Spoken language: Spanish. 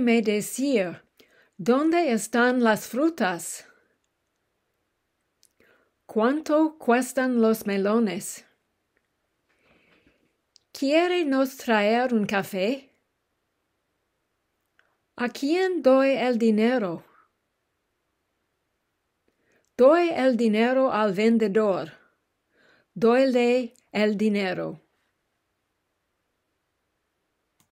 me decir, ¿dónde están las frutas? ¿Cuánto cuestan los melones? ¿Quiere nos traer un café? ¿A quién doy el dinero? Doy el dinero al vendedor. Doyle el dinero.